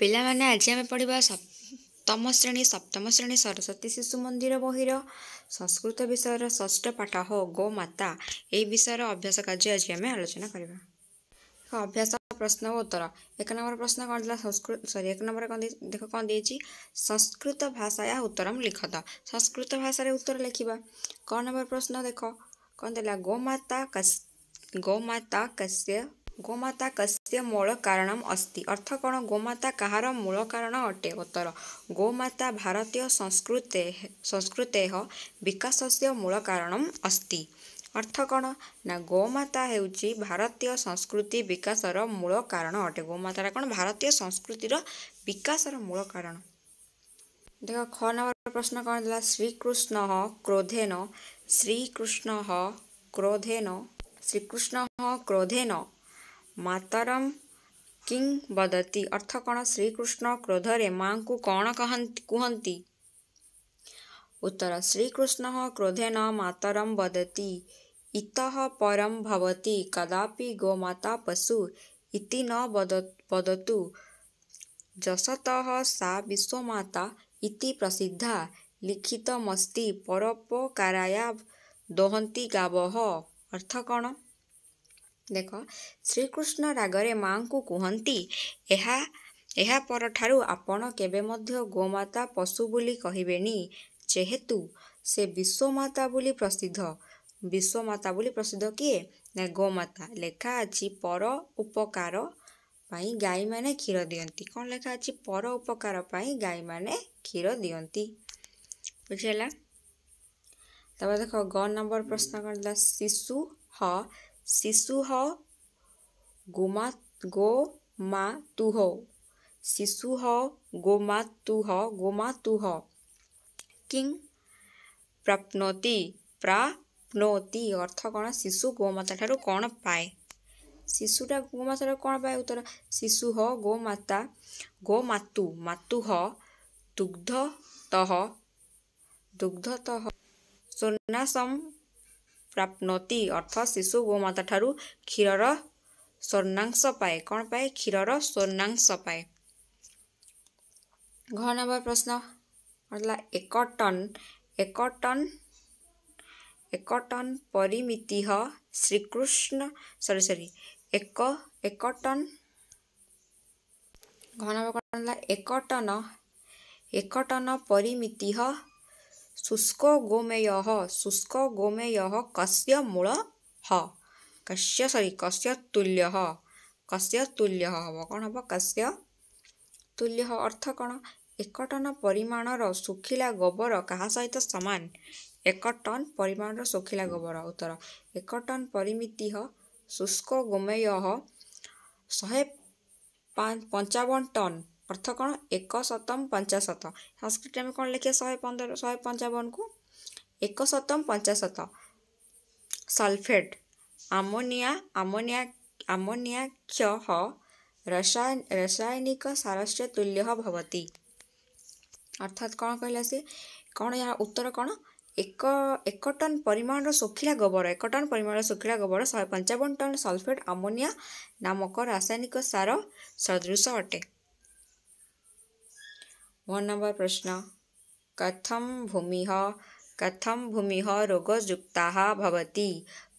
ପିଲାମାନେ ଆଜି ଆମେ ପଢ଼ିବା ସପ୍ତମ ଶ୍ରେଣୀ ସପ୍ତମ ଶ୍ରେଣୀ ସରସ୍ୱତୀ ଶିଶୁ ମନ୍ଦିର ବହିର ସଂସ୍କୃତ ବିଷୟର ଷଷ୍ଠ ପାଠ ହୋ ଗୋମାତା ଏହି ବିଷୟର ଅଭ୍ୟାସ କାର୍ଯ୍ୟ ଆଜି ଆମେ ଆଲୋଚନା କରିବା ଏକ ଅଭ୍ୟାସ ପ୍ରଶ୍ନ ଓ ଉତ୍ତର ଏକ ନମ୍ବର ପ୍ରଶ୍ନ କ'ଣ ଥିଲା ସଂସ୍କୃତ ସରି ଏକ ନମ୍ବର କ'ଣ ଦେଖ କ'ଣ ଦେଇଛି ସଂସ୍କୃତ ଭାଷା ଏହା ଉତ୍ତରମ ଲିଖତ ସଂସ୍କୃତ ଭାଷାରେ ଉତ୍ତର ଲେଖିବା କ'ଣ ନମ୍ବର ପ୍ରଶ୍ନ ଦେଖ କ'ଣ ଦେଲା ଗୋମାତା କସ୍ ଗୋମାତା କସ୍ୟ ଗୋମାତା କଶ୍ୟ ମୂଳ କାରଣମ୍ ଅସ୍ତି ଅର୍ଥ କ'ଣ ଗୋମାତା କାହାର ମୂଳ କାରଣ ଅଟେ ଉତ୍ତର ଗୋମାତା ଭାରତୀୟ ସଂସ୍କୃତେ ସଂସ୍କୃତେହ ବିକାଶସ୍ୟ ମୂଳ କାରଣ ଅସ୍ତି ଅର୍ଥ କ'ଣ ନା ଗୋମାତା ହେଉଛି ଭାରତୀୟ ସଂସ୍କୃତି ବିକାଶର ମୂଳ କାରଣ ଅଟେ ଗୋମାତାଟା କ'ଣ ଭାରତୀୟ ସଂସ୍କୃତିର ବିକାଶର ମୂଳ କାରଣ ଦେଖ ଖ ନମ୍ବର ପ୍ରଶ୍ନ କ'ଣ ଥିଲା ଶ୍ରୀକୃଷ୍ଣ କ୍ରୋଧେନ ଶ୍ରୀକୃଷ୍ଣ କ୍ରୋଧେନ ଶ୍ରୀକୃଷ୍ଣ କ୍ରୋଧେନ ମାତରମ୍ କିମ୍ବଦନ୍ତୀ ଅର୍ଥ କ'ଣ ଶ୍ରୀକୃଷ୍ଣ କ୍ରୋଧରେ ମାଙ୍କୁ କ'ଣ କୁହନ୍ତି ଉତ୍ତର ଶ୍ରୀକୃଷ୍ଣଃ କ୍ରୋଧେନ ମାତରଂ ବଦତି ଇତଃ ପରଂ ଭବତି କଦାପି ଗୋମାତା ପଶୁ ଇତି ନ ବଦତୁ ଯଶତଃ ସା ବିଶ୍ୱମାତା ଇତି ପ୍ରସିଦ୍ଧା ଲିଖିତମସ୍ତି ପରୋପକାରାୟ ଦୋହନ୍ତି ଗାବଃ ଅର୍ଥ କ'ଣ ଦେଖ ଶ୍ରୀକୃଷ୍ଣ ରାଗରେ ମାଙ୍କୁ କୁହନ୍ତି ଏହା ଏହା ପରଠାରୁ ଆପଣ କେବେ ମଧ୍ୟ ଗୋମାତା ପଶୁ ବୋଲି କହିବେନି ଯେହେତୁ ସେ ବିଶ୍ୱମାତା ବୋଲି ପ୍ରସିଦ୍ଧ ବିଶ୍ୱମାତା ବୋଲି ପ୍ରସିଦ୍ଧ କିଏ ନା ଗୋମାତା ଲେଖା ଅଛି ପର ଉପକାର ପାଇଁ ଗାଈମାନେ କ୍ଷୀର ଦିଅନ୍ତି କ'ଣ ଲେଖା ଅଛି ପର ଉପକାର ପାଇଁ ଗାଈମାନେ କ୍ଷୀର ଦିଅନ୍ତି ବୁଝିହେଲା ତାପରେ ଦେଖ ଗ ନମ୍ବର ପ୍ରଶ୍ନ କ'ଣ ଥିଲା ଶିଶୁ ହ চিচুহ গোমাত গো মা তুহ চিচুহ গোমাত তুহ গোমা তুহ কিং প্ৰাপ্নতি প্ৰাপ্নতি অৰ্থ কণ চিচু গোমাতা ঠাৰু কণ পায় চিচুটা গোমাতাৰ কণ পায় উত্তৰ চিচুহ গোমাতা গোমাতু মাতুহ দুগ্ধ তহ দুগ্ধ তহ সোণাচম प्राप्नति अर्थात् शिशु गोमाता ठु क्षीर स्वर्णांश पाए किर र स्वर्णांश पाए घर प्रश्न एकमिति श्रीकृष्ण सरी सरी एक शुष्क गोमेय शुष्क गोमेय कस्य मूल कस्य सरी कस्य तुल्य कस्य तुल्यो कन हे कस्य तुल्य अर्थ कन परिमाण र शुखला गोबर कहाँ सहित समान एक टन परिमाण र गोबर उत्तर एक टन परिमिति शुष्क गोमेय श पञ्चवन टन ଅର୍ଥ କ'ଣ ଏକଶତମ ପଞ୍ଚାଶତ ସାଂସ୍କୃତି ଆମେ କ'ଣ ଲେଖିବା ଶହେ ପନ୍ଦର ଶହେ ପଞ୍ଚାବନକୁ ଏକଶତମ ପଞ୍ଚାଶତ ସଲଫେଟ୍ ଆମୋନିଆ ଆମୋନିଆ ଆମୋନିଆ କ୍ଷହ ରାସାୟନିକ ସାରସ୍ୟ ତୁଲ୍ୟ ଭବତୀ ଅର୍ଥାତ୍ କ'ଣ କହିଲା ସେ କ'ଣ ଏହା ଉତ୍ତର କ'ଣ ଏକ ଏକ ଟନ୍ ପରିମାଣର ଶୁଖିଲା ଗୋବର ଏକ ଟନ୍ ପରିମାଣର ଶୁଖିଲା ଗୋବର ଶହେ ପଞ୍ଚାବନ ଟନ୍ ସଲଫେଟ୍ ଆମୋନିଆ ନାମକ ରାସାୟନିକ ସାର ସଦୃଶ ଅଟେ वन नंबर प्रश्न कथम भूमि कथम भूमि रोगयुक्ता भवति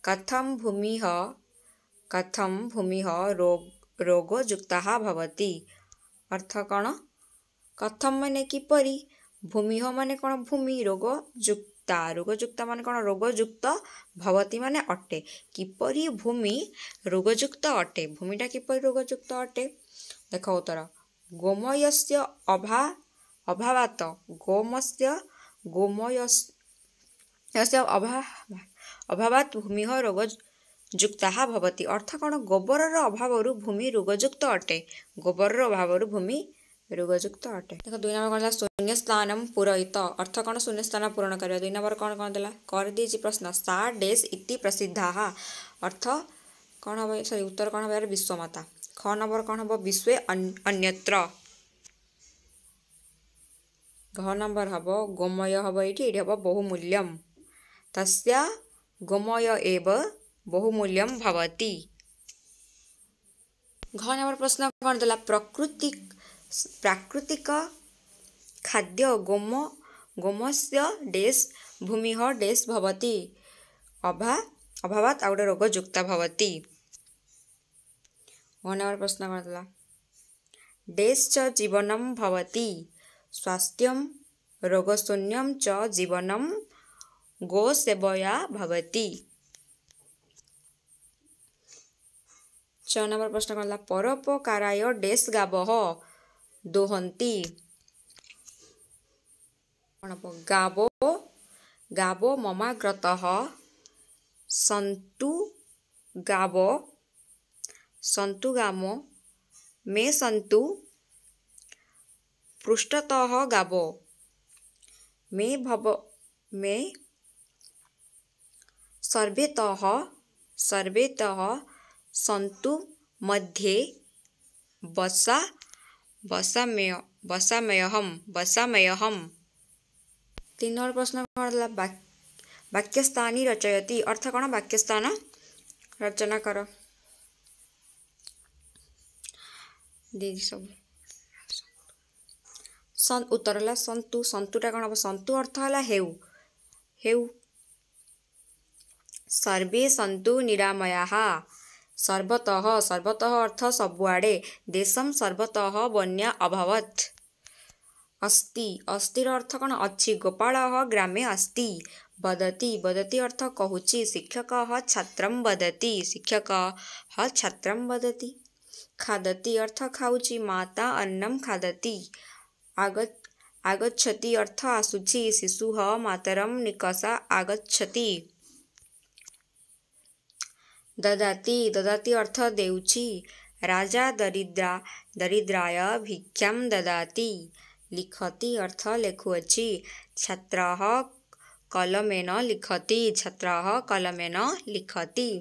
कथम भूमि कथम भूमि रोग रोगजुक्ता भवति अर्थ कौन कथम मान किपरि भूमि मान कौन भूमि रोगयुक्ता रोगयुक्ता मान कौन रोगयुक्त भवति मान अटे किपरि भूमि रोगयुक्त अटे भूमिटा किपरि रोगयुक्त अटे देख उत्तर गोमयस्य अभा अभावात गोमस् गोमयस अभाव भूमि रोग युक्ता अर्थ कौन गोबर अभाव भूमि रोगजुक्त अटे गोबर अभाव भूमि रोगजुक्त अटे देख दुई नंबर कौन शून्य स्थान पूरित अर्थ कौन शून्य स्थान पूरण कर दुई नंबर कौन कौन कर दीजिए प्रश्न सा डेस इति प्रसिद्धा अर्थ कौन सरी उत्तर कौन हम यार विश्वमाता ख नंबर कौन हम विश्व अन्यत्र ঘ নম্বৰ হ'ব গোময় হ'ব এইটো এইটো হ'ব বহুমূল্যম তাৰ গোময় এব বহুমূল্যম ভৱতী ঘ নম্বৰ প্ৰশ্ন কোন দিলা প্ৰকৃতিক প্ৰাকৃতিক খাদ্য গোম গোমস্য ডেচ ভূমিহ ডেচ ভৱতী অভা অভাৱত আৰু গোটেই ৰোগযুক্ত ভৱতী ঘ নম্বৰ প্ৰশ্ন কোন দিলা ডেচ জীৱনম ভৱতী स्वास्थ्यम रोगशून्यम च जीवनम गोसेवया भवती ছ নম্বর প্রশ্ন কলা পরোপকারায় ডেস গাবহ দোহন্তি କ'ଣ ହେବ ଗାବ ଗାବ ମମାଗ୍ରତଃ ସନ୍ତୁ ଗାବ ସନ୍ତୁ ଗାମ ମେ ସନ୍ତୁ पृष्ठत गाव मे भव मे सर्वेतः सर्वेतः सन्तु मध्ये वसा वसामय वसामयहम वसामयहम तीन नंबर प्रश्न वाक्यस्थानी रचयती अर्थ कौन वाक्यस्थान रचना कर दीदी सब ଉତ୍ତର ହେଲା ସନ୍ତୁ ସନ୍ତୁଟା କ'ଣ ହେବ ସନ୍ତୁ ଅର୍ଥ ହେଲା ହେଉ ହେଉ ସର୍ବେ ସନ୍ତୁ ନିରାମୟା ସର୍ବତଃ ସର୍ବତଃ ଅର୍ଥ ସବୁଆଡ଼େ ଦେଶମ୍ ସର୍ବତଃ ବନ୍ୟା ଅଭବତ୍ ଅସ୍ତି ଅସ୍ତିର ଅର୍ଥ କ'ଣ ଅଛି ଗୋପାଳ ଗ୍ରାମେ ଅସ୍ତି ବଦତି ବଦତି ଅର୍ଥ କହୁଛି ଶିକ୍ଷକ ଛାତ୍ରମ୍ ବଦତି ଶିକ୍ଷକ ଛାତ୍ରମ୍ ବଦତି ଖାଦତି ଅର୍ଥ ଖାଉଛି ମାତା ଅନ୍ନମ୍ ଖାଦତି आगत आगछति अर्थ आसुଛି ଶିଶୁଃ ମାତରଂ ନିକଷା ଆଗଚ୍ଛତି ଦଦାତି ଦଦାତି ଅର୍ଥ ଦେଉଛି ରାଜା ଦରିଦ୍ରା ଦରିଦ୍ରାୟ ଭିକ୍ଷାମ୍ ଦଦାତି ଲିଖତି ଅର୍ଥ ଲେଖୁଅଛି ଛାତ୍ରଃ କଲମେନ ଲିଖତି ଛାତ୍ରଃ କଲମେନ ଲିଖତି